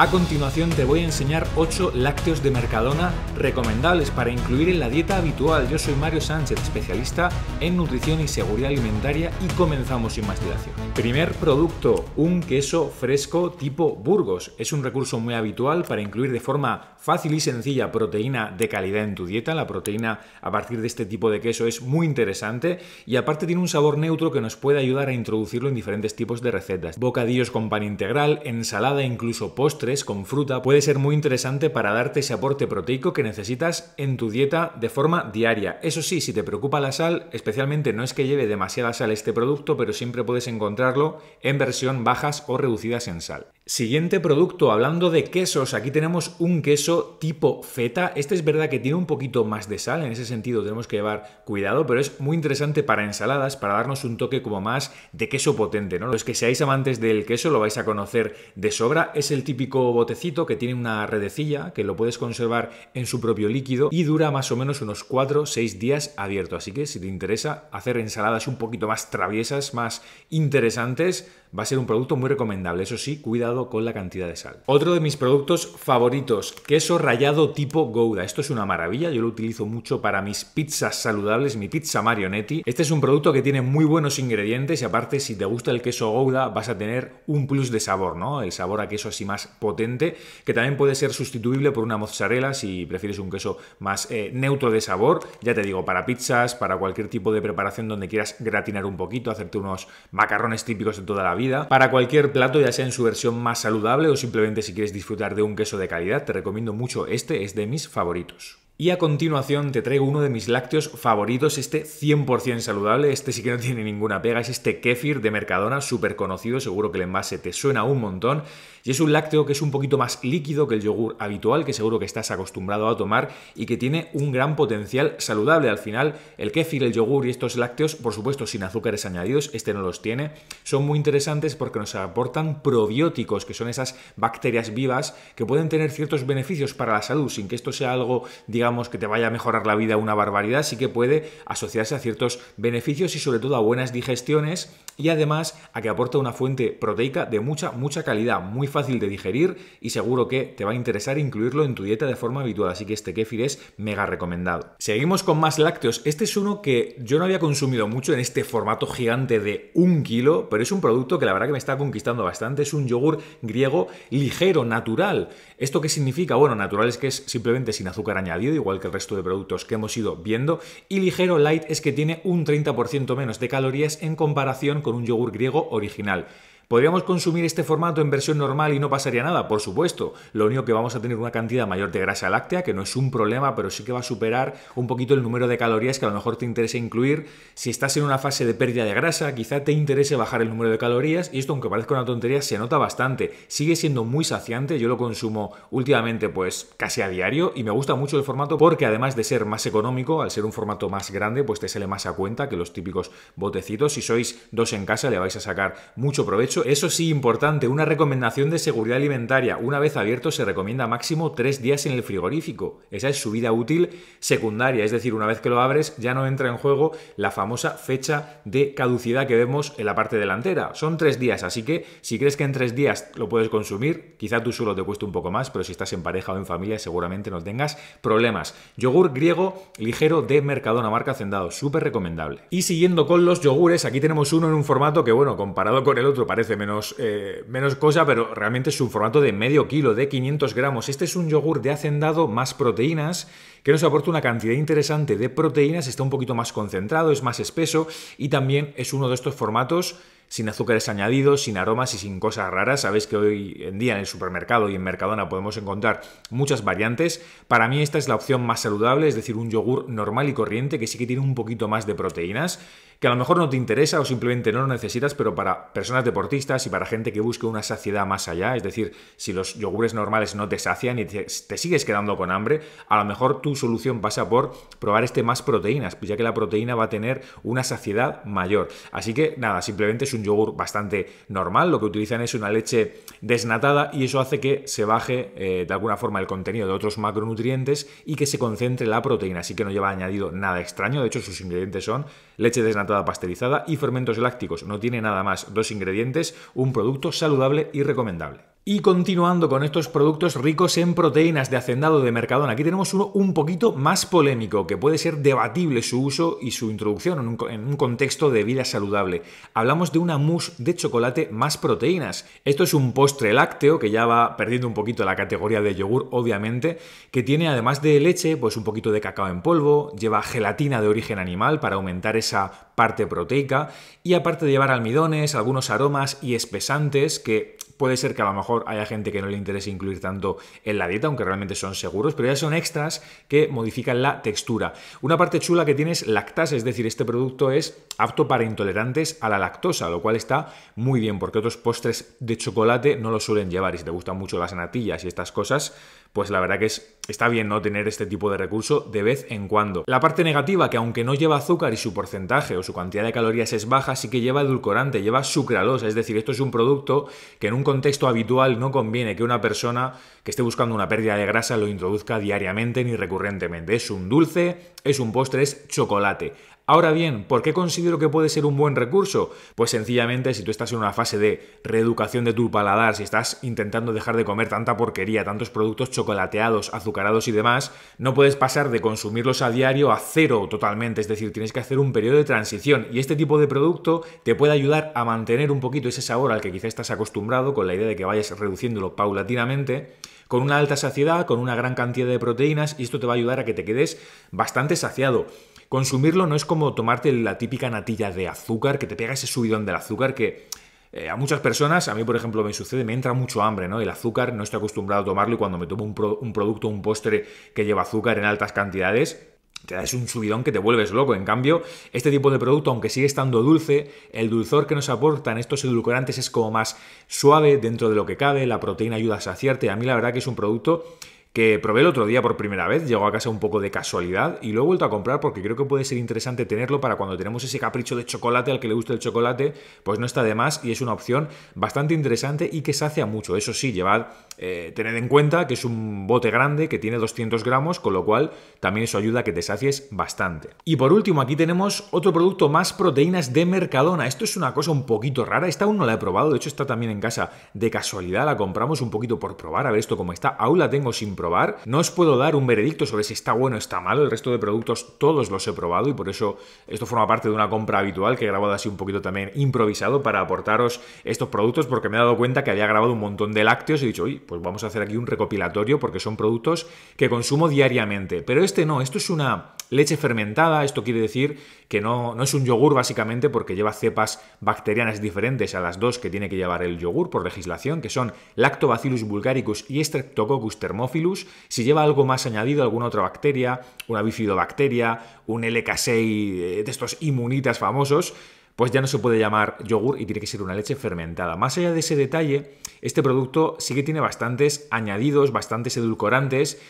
A continuación te voy a enseñar 8 lácteos de Mercadona recomendables para incluir en la dieta habitual. Yo soy Mario Sánchez, especialista en nutrición y seguridad alimentaria y comenzamos sin más dilación. Primer producto, un queso fresco tipo Burgos. Es un recurso muy habitual para incluir de forma fácil y sencilla proteína de calidad en tu dieta. La proteína a partir de este tipo de queso es muy interesante y aparte tiene un sabor neutro que nos puede ayudar a introducirlo en diferentes tipos de recetas. Bocadillos con pan integral, ensalada, e incluso postre con fruta puede ser muy interesante para darte ese aporte proteico que necesitas en tu dieta de forma diaria. Eso sí, si te preocupa la sal, especialmente no es que lleve demasiada sal este producto, pero siempre puedes encontrarlo en versión bajas o reducidas en sal. Siguiente producto, hablando de quesos, aquí tenemos un queso tipo feta. Este es verdad que tiene un poquito más de sal, en ese sentido tenemos que llevar cuidado, pero es muy interesante para ensaladas, para darnos un toque como más de queso potente. ¿no? Los que seáis amantes del queso lo vais a conocer de sobra, es el típico botecito que tiene una redecilla que lo puedes conservar en su propio líquido y dura más o menos unos 4 o 6 días abierto. Así que si te interesa hacer ensaladas un poquito más traviesas, más interesantes, va a ser un producto muy recomendable. Eso sí, cuidado con la cantidad de sal. Otro de mis productos favoritos, queso rallado tipo Gouda. Esto es una maravilla, yo lo utilizo mucho para mis pizzas saludables, mi pizza marionetti. Este es un producto que tiene muy buenos ingredientes y aparte si te gusta el queso Gouda vas a tener un plus de sabor, ¿no? El sabor a queso así más potente, que también puede ser sustituible por una mozzarella si prefieres un queso más eh, neutro de sabor. Ya te digo, para pizzas, para cualquier tipo de preparación donde quieras gratinar un poquito, hacerte unos macarrones típicos de toda la vida. Para cualquier plato, ya sea en su versión más saludable o simplemente si quieres disfrutar de un queso de calidad, te recomiendo mucho este, es de mis favoritos. Y a continuación te traigo uno de mis lácteos favoritos, este 100% saludable, este sí que no tiene ninguna pega, es este kefir de Mercadona, súper conocido, seguro que el envase te suena un montón, y es un lácteo que es un poquito más líquido que el yogur habitual, que seguro que estás acostumbrado a tomar, y que tiene un gran potencial saludable. Al final, el kefir, el yogur y estos lácteos, por supuesto sin azúcares añadidos, este no los tiene, son muy interesantes porque nos aportan probióticos, que son esas bacterias vivas que pueden tener ciertos beneficios para la salud, sin que esto sea algo, digamos, que te vaya a mejorar la vida una barbaridad, sí que puede asociarse a ciertos beneficios y sobre todo a buenas digestiones y además a que aporta una fuente proteica de mucha, mucha calidad, muy fácil de digerir y seguro que te va a interesar incluirlo en tu dieta de forma habitual, así que este kéfir es mega recomendado. Seguimos con más lácteos, este es uno que yo no había consumido mucho en este formato gigante de un kilo, pero es un producto que la verdad que me está conquistando bastante, es un yogur griego ligero, natural. ¿Esto qué significa? Bueno, natural es que es simplemente sin azúcar añadido igual que el resto de productos que hemos ido viendo. Y ligero light es que tiene un 30% menos de calorías en comparación con un yogur griego original. ¿Podríamos consumir este formato en versión normal y no pasaría nada? Por supuesto. Lo único que vamos a tener una cantidad mayor de grasa láctea, que no es un problema, pero sí que va a superar un poquito el número de calorías que a lo mejor te interesa incluir. Si estás en una fase de pérdida de grasa, quizá te interese bajar el número de calorías y esto, aunque parezca una tontería, se nota bastante. Sigue siendo muy saciante, yo lo consumo últimamente pues casi a diario y me gusta mucho el formato porque además de ser más económico, al ser un formato más grande, pues te sale más a cuenta que los típicos botecitos. Si sois dos en casa le vais a sacar mucho provecho eso sí, importante, una recomendación de seguridad alimentaria. Una vez abierto se recomienda máximo tres días en el frigorífico. Esa es su vida útil secundaria, es decir, una vez que lo abres ya no entra en juego la famosa fecha de caducidad que vemos en la parte delantera. Son tres días, así que si crees que en tres días lo puedes consumir, quizá tú solo te cueste un poco más, pero si estás en pareja o en familia seguramente no tengas problemas. Yogur griego ligero de Mercadona, marca Hacendado, súper recomendable. Y siguiendo con los yogures, aquí tenemos uno en un formato que, bueno, comparado con el otro parece menos, eh, menos cosa, pero realmente es un formato de medio kilo, de 500 gramos. Este es un yogur de hacendado más proteínas que nos aporta una cantidad interesante de proteínas, está un poquito más concentrado, es más espeso y también es uno de estos formatos sin azúcares añadidos, sin aromas y sin cosas raras. Sabéis que hoy en día en el supermercado y en Mercadona podemos encontrar muchas variantes. Para mí esta es la opción más saludable, es decir, un yogur normal y corriente que sí que tiene un poquito más de proteínas, que a lo mejor no te interesa o simplemente no lo necesitas, pero para personas deportistas y para gente que busque una saciedad más allá, es decir, si los yogures normales no te sacian y te, sigues quedando con hambre, a lo mejor tu solución pasa por probar este más proteínas, pues ya que la proteína va a tener una saciedad mayor. Así que nada, simplemente es un yogur bastante normal, lo que utilizan es una leche desnatada y eso hace que se baje eh, de alguna forma el contenido de otros macronutrientes y que se concentre la proteína, así que no lleva añadido nada extraño, de hecho sus ingredientes son leche desnatada pasteurizada y fermentos lácticos, no tiene nada más, dos ingredientes, un producto saludable y recomendable. Y continuando con estos productos ricos en proteínas de Hacendado de Mercadona, aquí tenemos uno un poquito más polémico, que puede ser debatible su uso y su introducción en un, contexto de vida saludable. Hablamos de una mousse de chocolate más proteínas. Esto es un postre lácteo que ya va perdiendo un poquito la categoría de yogur, obviamente, que tiene además de leche, pues un poquito de cacao en polvo, lleva gelatina de origen animal para aumentar esa parte proteica y aparte de llevar almidones, algunos aromas y espesantes que puede ser que a lo mejor haya gente que no le interese incluir tanto en la dieta, aunque realmente son seguros, pero ya son extras que modifican la textura. Una parte chula que tiene es lactase, es decir, este producto es apto para intolerantes a la lactosa, lo cual está muy bien, porque otros postres de chocolate no lo suelen llevar y si te gustan mucho las natillas y estas cosas, pues la verdad que es, está bien no tener este tipo de recurso de vez en cuando. La parte negativa, que aunque no lleva azúcar y su porcentaje o su cantidad de calorías es baja, sí que lleva edulcorante, lleva sucralosa, es decir, esto es un producto que en un contexto habitual no conviene que una persona que esté buscando una pérdida de grasa lo introduzca diariamente ni recurrentemente. Es un dulce, es un postre, es chocolate. Ahora bien, ¿por qué considero que puede ser un buen recurso? Pues sencillamente si tú estás en una fase de reeducación de tu paladar, si estás intentando dejar de comer tanta porquería, tantos productos chocolateados, azucarados y demás, no puedes pasar de consumirlos a diario a cero totalmente, es decir, tienes que hacer un periodo de transición y este tipo de producto te puede ayudar a mantener un poquito ese sabor al que quizás estás acostumbrado con la idea de que vayas reduciéndolo paulatinamente con una alta saciedad, con una gran cantidad de proteínas y esto te va a ayudar a que te quedes bastante saciado consumirlo no es como tomarte la típica natilla de azúcar, que te pega ese subidón del azúcar que... Eh, a muchas personas, a mí por ejemplo me sucede, me entra mucho hambre, ¿no? El azúcar no estoy acostumbrado a tomarlo y cuando me tomo un, producto, un postre que lleva azúcar en altas cantidades, te es un subidón que te vuelves loco. En cambio, este tipo de producto, aunque sigue estando dulce, el dulzor que nos aportan estos edulcorantes es como más suave dentro de lo que cabe, la proteína ayuda a saciarte. A mí la verdad que es un producto que probé el otro día por primera vez, llegó a casa un poco de casualidad y lo he vuelto a comprar porque creo que puede ser interesante tenerlo para cuando tenemos ese capricho de chocolate al que le gusta el chocolate, pues no está de más y es una opción bastante interesante y que sacia mucho. Eso sí, llevad, eh, tened en cuenta que es un bote grande que tiene 200 gramos, con lo cual también eso ayuda a que te sacies bastante. Y por último, aquí tenemos otro producto más proteínas de Mercadona. Esto es una cosa un poquito rara, esta aún no la he probado, de hecho está también en casa de casualidad, la compramos un poquito por probar, a ver esto cómo está. Aún la tengo sin probar. No os puedo dar un veredicto sobre si está bueno o está malo. El resto de productos todos los he probado y por eso esto forma parte de una compra habitual que he grabado así un poquito también improvisado para aportaros estos productos porque me he dado cuenta que había grabado un montón de lácteos y he dicho, uy, pues vamos a hacer aquí un recopilatorio porque son productos que consumo diariamente. Pero este no, esto es una leche fermentada, esto quiere decir que no, no es un yogur básicamente porque lleva cepas bacterianas diferentes a las dos que tiene que llevar el yogur por legislación, que son Lactobacillus vulgaricus y Streptococcus thermophilus si lleva algo más añadido, alguna otra bacteria, una bifidobacteria, un LK6 eh, de estos inmunitas famosos, pues ya no se puede llamar yogur y tiene que ser una leche fermentada. Más allá de ese detalle, este producto sí que tiene bastantes añadidos, bastantes edulcorantes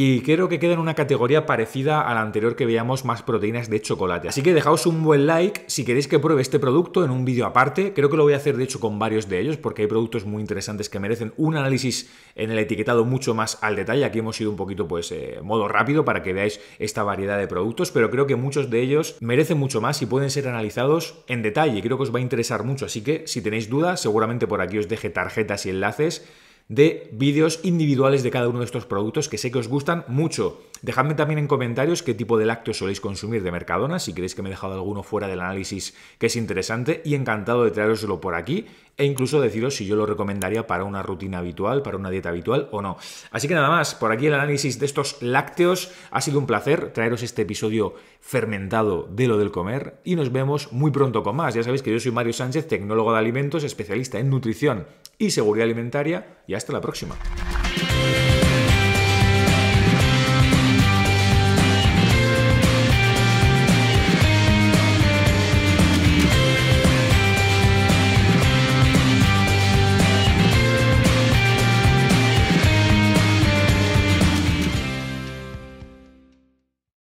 y creo que queda en una categoría parecida a la anterior que veíamos más proteínas de chocolate. Así que dejaos un buen like si queréis que pruebe este producto en un vídeo aparte. Creo que lo voy a hacer de hecho con varios de ellos porque hay productos muy interesantes que merecen un análisis en el etiquetado mucho más al detalle. Aquí hemos ido un poquito pues eh, modo rápido para que veáis esta variedad de productos, pero creo que muchos de ellos merecen mucho más y pueden ser analizados en detalle. Creo que os va a interesar mucho, así que si tenéis dudas seguramente por aquí os deje tarjetas y enlaces de vídeos individuales de cada uno de estos productos que sé que os gustan mucho. Dejadme también en comentarios qué tipo de lácteos soléis consumir de Mercadona, si creéis que me he dejado alguno fuera del análisis que es interesante y encantado de traeroslo por aquí e incluso deciros si yo lo recomendaría para una rutina habitual, para una dieta habitual o no. Así que nada más, por aquí el análisis de estos lácteos. Ha sido un placer traeros este episodio fermentado de lo del comer y nos vemos muy pronto con más. Ya sabéis que yo soy Mario Sánchez, tecnólogo de alimentos, especialista en nutrición y seguridad alimentaria y hasta la próxima.